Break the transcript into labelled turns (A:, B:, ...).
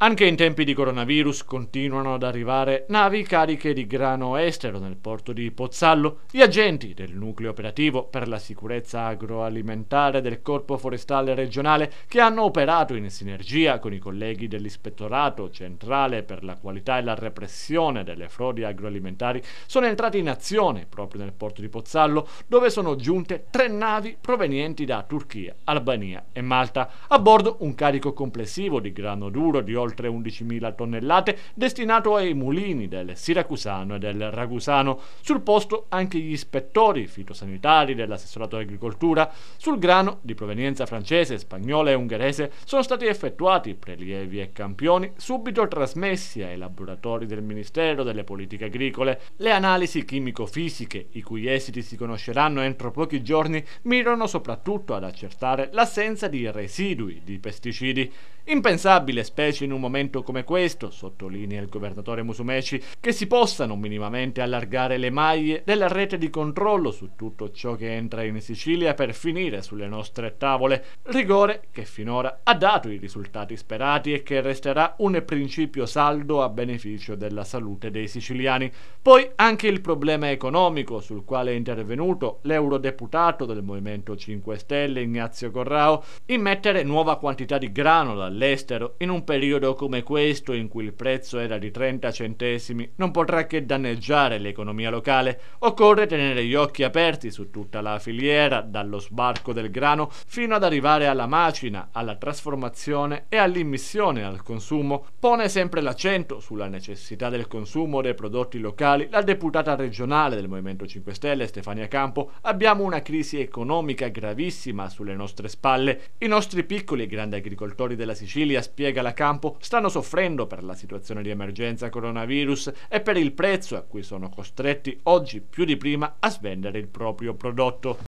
A: Anche in tempi di coronavirus continuano ad arrivare navi cariche di grano estero nel porto di Pozzallo. Gli agenti del nucleo operativo per la sicurezza agroalimentare del Corpo Forestale regionale, che hanno operato in sinergia con i colleghi dell'Ispettorato Centrale per la qualità e la repressione delle frodi agroalimentari, sono entrati in azione proprio nel porto di Pozzallo, dove sono giunte tre navi provenienti da Turchia, Albania e Malta. A bordo un carico complessivo di grano duro di olio oltre 11.000 tonnellate destinato ai mulini del Siracusano e del Ragusano. Sul posto anche gli ispettori fitosanitari dell'assessorato agricoltura. Sul grano di provenienza francese, spagnola e ungherese sono stati effettuati prelievi e campioni subito trasmessi ai laboratori del Ministero delle Politiche Agricole. Le analisi chimico-fisiche, i cui esiti si conosceranno entro pochi giorni, mirano soprattutto ad accertare l'assenza di residui di pesticidi. Impensabile specie in un un momento come questo, sottolinea il governatore Musumeci, che si possano minimamente allargare le maglie della rete di controllo su tutto ciò che entra in Sicilia per finire sulle nostre tavole, rigore che finora ha dato i risultati sperati e che resterà un principio saldo a beneficio della salute dei siciliani. Poi anche il problema economico sul quale è intervenuto l'eurodeputato del Movimento 5 Stelle Ignazio Corrao, in mettere nuova quantità di grano dall'estero in un periodo periodo come questo in cui il prezzo era di 30 centesimi non potrà che danneggiare l'economia locale. Occorre tenere gli occhi aperti su tutta la filiera, dallo sbarco del grano fino ad arrivare alla macina, alla trasformazione e all'immissione al consumo. Pone sempre l'accento sulla necessità del consumo dei prodotti locali la deputata regionale del Movimento 5 Stelle Stefania Campo. Abbiamo una crisi economica gravissima sulle nostre spalle. I nostri piccoli e grandi agricoltori della Sicilia, spiega la Campo, stanno soffrendo per la situazione di emergenza coronavirus e per il prezzo a cui sono costretti oggi più di prima a svendere il proprio prodotto.